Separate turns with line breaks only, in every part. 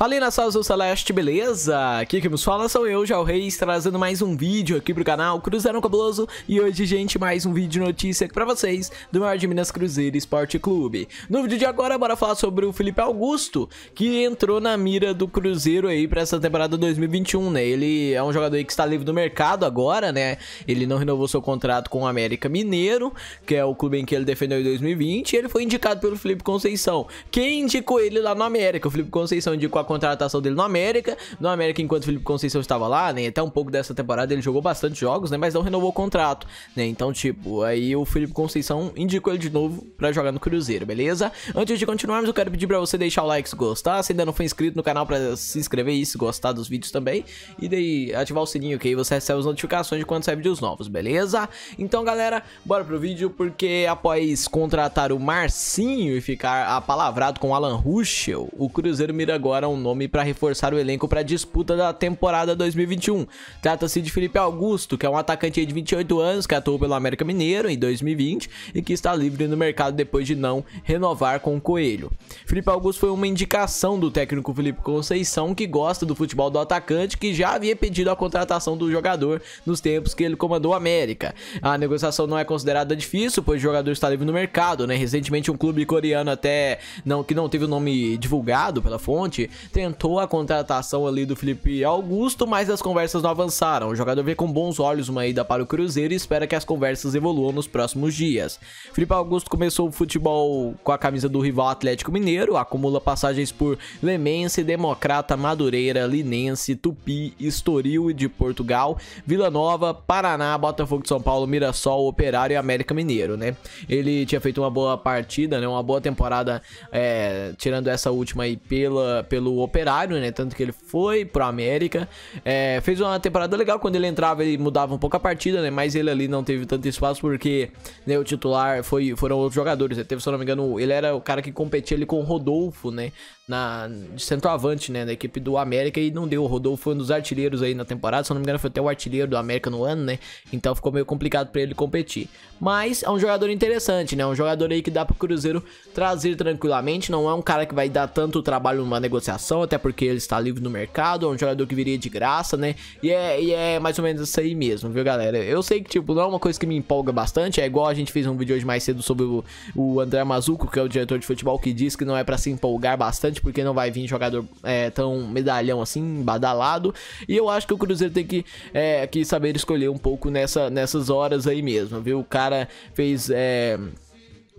Falei na sala Azul Celeste, beleza? Aqui que nos fala sou eu, Jal Reis, trazendo mais um vídeo aqui pro canal Cruzeiro Cabuloso E hoje, gente, mais um vídeo de notícia aqui pra vocês do maior de Minas Cruzeiro Esporte Clube No vídeo de agora, bora falar sobre o Felipe Augusto, que entrou na mira do Cruzeiro aí pra essa temporada 2021, né? Ele é um jogador aí que está livre do mercado agora, né? Ele não renovou seu contrato com o América Mineiro, que é o clube em que ele defendeu em 2020 E ele foi indicado pelo Felipe Conceição Quem indicou ele lá no América? O Felipe Conceição indicou a contratação dele no América. No América, enquanto o Felipe Conceição estava lá, né? Até um pouco dessa temporada ele jogou bastante jogos, né? Mas não renovou o contrato, né? Então, tipo, aí o Felipe Conceição indicou ele de novo para jogar no Cruzeiro, beleza? Antes de continuarmos, eu quero pedir para você deixar o like se gostar. Se ainda não for inscrito no canal, para se inscrever e se gostar dos vídeos também. E daí ativar o sininho, que aí você recebe as notificações de quando sai vídeos novos, beleza? Então, galera, bora pro vídeo, porque após contratar o Marcinho e ficar apalavrado com o Alan Ruschel, o Cruzeiro mira agora um nome para reforçar o elenco para a disputa da temporada 2021. Trata-se de Felipe Augusto, que é um atacante de 28 anos que atuou pelo América Mineiro em 2020 e que está livre no mercado depois de não renovar com o Coelho. Felipe Augusto foi uma indicação do técnico Felipe Conceição, que gosta do futebol do atacante, que já havia pedido a contratação do jogador nos tempos que ele comandou o América. A negociação não é considerada difícil, pois o jogador está livre no mercado, né? Recentemente um clube coreano até não que não teve o nome divulgado pela fonte, tentou a contratação ali do Felipe Augusto, mas as conversas não avançaram. O jogador vê com bons olhos uma ida para o Cruzeiro e espera que as conversas evoluam nos próximos dias. Felipe Augusto começou o futebol com a camisa do rival Atlético Mineiro, acumula passagens por Lemense, Democrata, Madureira, Linense, Tupi, Estoril e de Portugal, Vila Nova, Paraná, Botafogo de São Paulo, Mirassol, Operário e América Mineiro, né? Ele tinha feito uma boa partida, né? Uma boa temporada, é, tirando essa última aí pela, pelo pelo Operário, né? Tanto que ele foi pro América. É, fez uma temporada legal. Quando ele entrava, ele mudava um pouco a partida, né? Mas ele ali não teve tanto espaço porque né, o titular foi, foram outros jogadores. Né? Teve, se eu não me engano, ele era o cara que competia ali com o Rodolfo, né? na, de centroavante, né, da equipe do América e não deu. O Rodolfo foi um dos artilheiros aí na temporada, se eu não me engano foi até o artilheiro do América no ano, né, então ficou meio complicado para ele competir. Mas é um jogador interessante, né, um jogador aí que dá pro Cruzeiro trazer tranquilamente, não é um cara que vai dar tanto trabalho numa negociação, até porque ele está livre no mercado, é um jogador que viria de graça, né, e é, e é mais ou menos isso aí mesmo, viu galera. Eu sei que, tipo, não é uma coisa que me empolga bastante, é igual a gente fez um vídeo hoje mais cedo sobre o, o André Mazuco, que é o diretor de futebol, que diz que não é para se empolgar bastante, porque não vai vir jogador é, tão medalhão assim, badalado. E eu acho que o Cruzeiro tem que, é, que saber escolher um pouco nessa, nessas horas aí mesmo, viu? O cara fez. É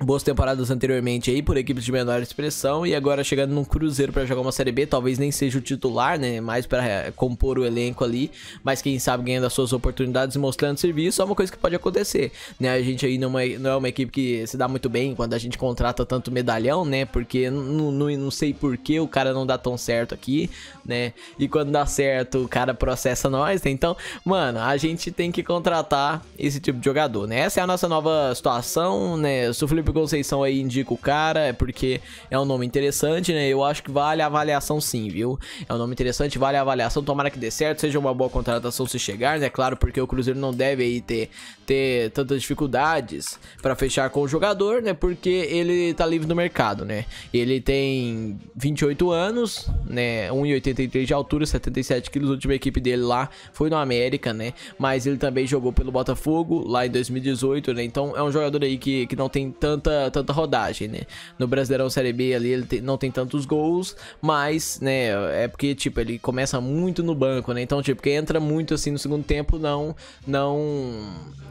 boas temporadas anteriormente aí por equipes de menor expressão e agora chegando num Cruzeiro para jogar uma Série B, talvez nem seja o titular, né, mais para eh, compor o elenco ali, mas quem sabe ganhando as suas oportunidades e mostrando serviço, é uma coisa que pode acontecer, né? A gente aí é não é uma equipe que se dá muito bem quando a gente contrata tanto medalhão, né? Porque não, não, não sei por que o cara não dá tão certo aqui, né? E quando dá certo, o cara processa nós, né? Então, mano, a gente tem que contratar esse tipo de jogador, né? Essa é a nossa nova situação, né? Sufri Tipo, conceição aí indica o cara, é porque é um nome interessante, né? Eu acho que vale a avaliação sim, viu? É um nome interessante, vale a avaliação, tomara que dê certo, seja uma boa contratação se chegar, né? Claro, porque o Cruzeiro não deve aí ter, ter tantas dificuldades para fechar com o jogador, né? Porque ele tá livre no mercado, né? Ele tem 28 anos, né? 1,83 de altura, 77 quilos. A última equipe dele lá foi no América, né? Mas ele também jogou pelo Botafogo lá em 2018, né? Então é um jogador aí que, que não tem tanto tanta, tanta rodagem, né? No Brasileirão Série B ali ele não tem tantos gols, mas, né, é porque, tipo, ele começa muito no banco, né? Então, tipo, quem entra muito assim no segundo tempo não não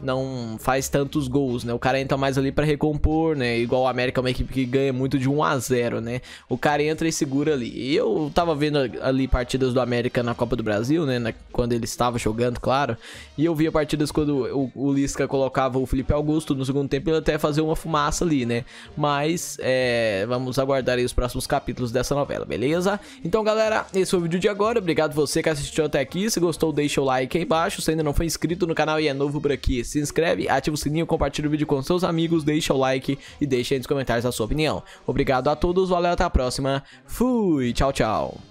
não faz tantos gols, né? O cara entra mais ali para recompor, né? Igual o América é uma equipe que ganha muito de 1 a 0, né? O cara entra e segura ali. E eu tava vendo ali partidas do América na Copa do Brasil, né? quando ele estava jogando, claro. E eu via partidas quando o, o Lisca colocava o Felipe Augusto no segundo tempo, ele até fazer uma fumaça ali, né? Mas é, vamos aguardar aí os próximos capítulos dessa novela, beleza? Então, galera, esse foi o vídeo de agora. Obrigado você que assistiu até aqui. Se gostou, deixa o like aí embaixo. Se ainda não foi inscrito no canal e é novo por aqui, se inscreve, ativa o sininho, compartilha o vídeo com seus amigos, deixa o like e deixa aí nos comentários a sua opinião. Obrigado a todos, valeu, até a próxima. Fui, tchau, tchau.